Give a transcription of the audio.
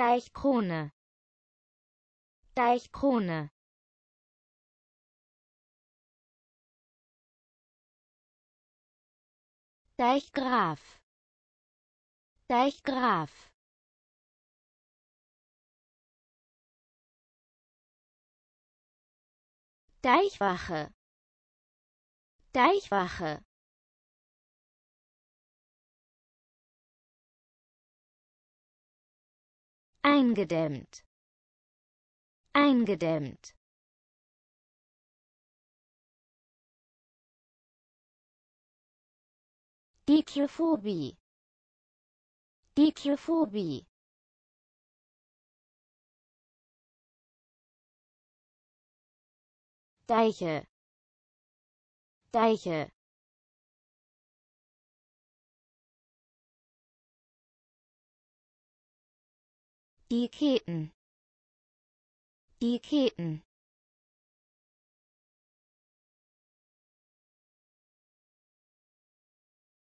Deichkrone Deichkrone Deichgraf Deichgraf Deichwache Deichwache eingedämmt eingedämmt Dikrophobie Dikrophobie Deiche Deiche Die Keten. Die Keten.